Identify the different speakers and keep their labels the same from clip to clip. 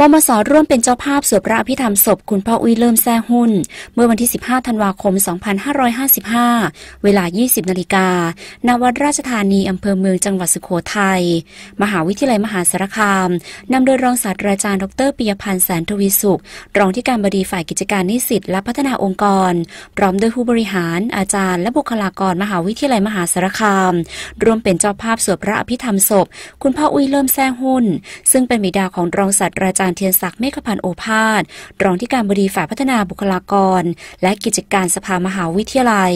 Speaker 1: มมส ร่วมเป็นเจ้าภาพสวดพระอภิธรรมศพ คุณพ่ออุ้ยเริ่มแซ่หุ่นเมื่อวันที่ 15 ธันวาคม 2555 เวลา 20 นาฬิกาณวัดราชธานี อำเภอเมืองจังหวัดสุโขทยัย มหาวิทยาลัยมหาสารคาม นำโดยรองศาสตราจารย์ ดรปิยพันธ์แสนทวีสุข รองที่การบดีฝ่ายกิจการนิสิตและพัฒนาองค์กร พร้อมด้วยผู้บริหาร อาจารย์และบุคลากรมหาวิทยาลัยมหาสารคาม ร่วมเป็นเจ้าภาพสวดพระอภิธรรมศพ คุณพ่ออุ้ยเริ่มแซ่หุ่น ซึ่งเป็นบิดาของรองศาสตราจารย์เทียนศักดิ์ เมฆพันธ์โอภาส รองที่การบดีฝ่ายพัฒนาบุคลากร และกิจการสภามหาวิทยาลัย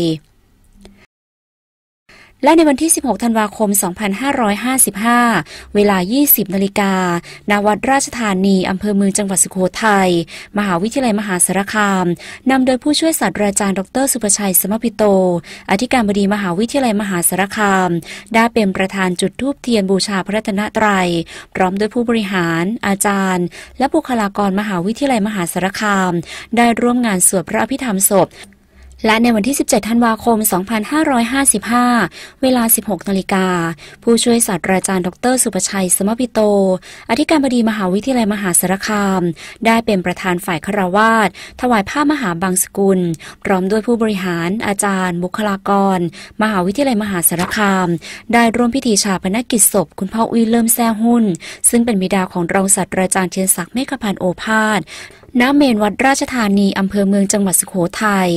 Speaker 1: และในวันที่ 16 ธันวาคม 2555 เวลา 20 นาฬิกาณวัดราชธานี อำเภอเมือง จังหวัดสุโขทยัย มหาวิทยาลัยมหาสารคาม นำโดยผู้ช่วยศาสตราจารย์ ดร สุประชัย สมพิโต อธิการบดีมหาวิทยาลัยมหาสารคาม ได้เป็นประธานจุดทูบเทียนบูชาพระธนตรยัย พร้อมด้วยผู้บริหาร อาจารย์ และบุคลากรมหาวิทยาลัยมหาสารคาม ได้ร่วมงานสวดพระอภิธรรมศพและในวันที่ 17 ธันวาคม 2555 เวลา 16 นาฬิกา ผู้ช่วยศาสตราจารย์ ดร สุประชัย สมพิโต อธิการบดีมหาวิทยาลัยมหาสารคาม ได้เป็นประธานฝ่ายคารวาส ถวายผ้ามหาบางสกุล พร้อมด้วยผู้บริหาร อาจารย์ บุคลากร มหาวิทยาลัยมหาสารคาม ได้ร่วมพิธีชาปนกิจศพ คุณพ่ออุ้ยเริ่มแซ่หุ่นซึ่งเป็นบิดาของรองศาสตราจารย์เชียนศักดิ์เมฆพันธ์โอภาสณเมนวัดราชธานี อำเภอเมืองจังหวัดสุโขทยัย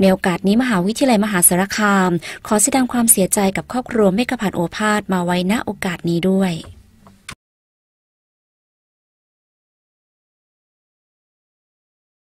Speaker 1: ในโอกาสนี้มหาวิทยาลัยมหาสารคาม ขอแสดงความเสียใจกับครอบครัวเมกพันโอภาสมาไว้ณโอกาสนี้ด้วย